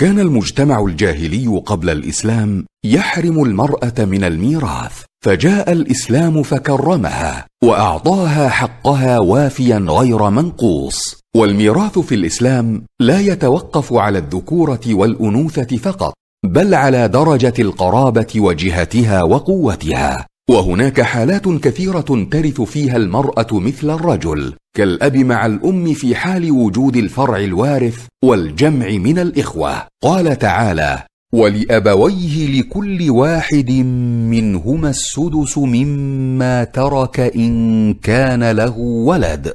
كان المجتمع الجاهلي قبل الاسلام يحرم المراه من الميراث فجاء الاسلام فكرمها واعطاها حقها وافيا غير منقوص والميراث في الاسلام لا يتوقف على الذكوره والانوثه فقط بل على درجه القرابه وجهتها وقوتها وهناك حالات كثيره ترث فيها المراه مثل الرجل كالاب مع الام في حال وجود الفرع الوارث والجمع من الاخوه قال تعالى ولابويه لكل واحد منهما السدس مما ترك ان كان له ولد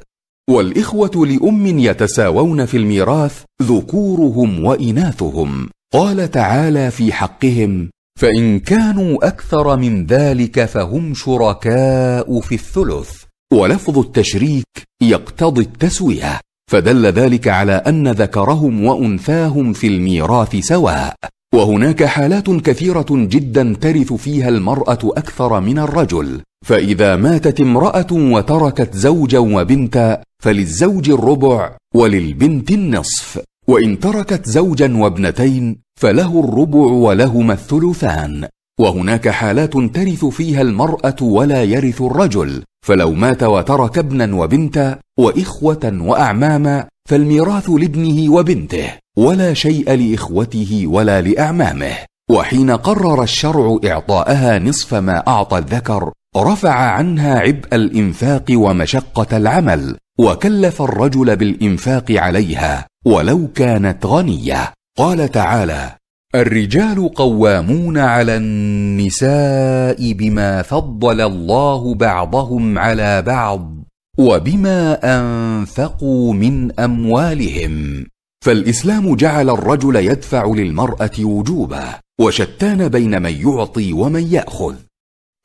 والاخوه لام يتساوون في الميراث ذكورهم واناثهم قال تعالى في حقهم فان كانوا اكثر من ذلك فهم شركاء في الثلث ولفظ التشريك يقتضي التسويه فدل ذلك على ان ذكرهم وانثاهم في الميراث سواء وهناك حالات كثيره جدا ترث فيها المراه اكثر من الرجل فاذا ماتت امراه وتركت زوجا وبنتا فللزوج الربع وللبنت النصف وان تركت زوجا وابنتين فله الربع ولهما الثلثان وهناك حالات ترث فيها المراه ولا يرث الرجل فلو مات وترك ابنا وبنتا واخوه واعماما فالميراث لابنه وبنته ولا شيء لاخوته ولا لاعمامه وحين قرر الشرع اعطاءها نصف ما اعطى الذكر رفع عنها عبء الانفاق ومشقه العمل وكلف الرجل بالانفاق عليها ولو كانت غنيه قال تعالى الرجال قوامون على النساء بما فضل الله بعضهم على بعض وبما انفقوا من اموالهم فالاسلام جعل الرجل يدفع للمراه وجوبه وشتان بين من يعطي ومن ياخذ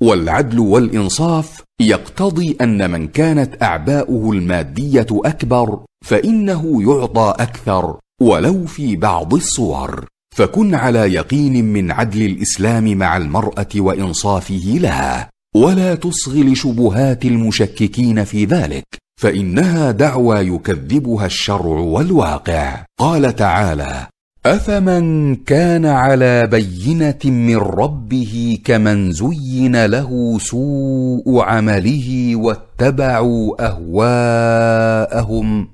والعدل والانصاف يقتضي ان من كانت اعباؤه الماديه اكبر فانه يعطى اكثر ولو في بعض الصور فكن على يقين من عدل الاسلام مع المراه وانصافه لها ولا تصغ لشبهات المشككين في ذلك فانها دعوى يكذبها الشرع والواقع قال تعالى افمن كان على بينه من ربه كمن زين له سوء عمله واتبعوا اهواءهم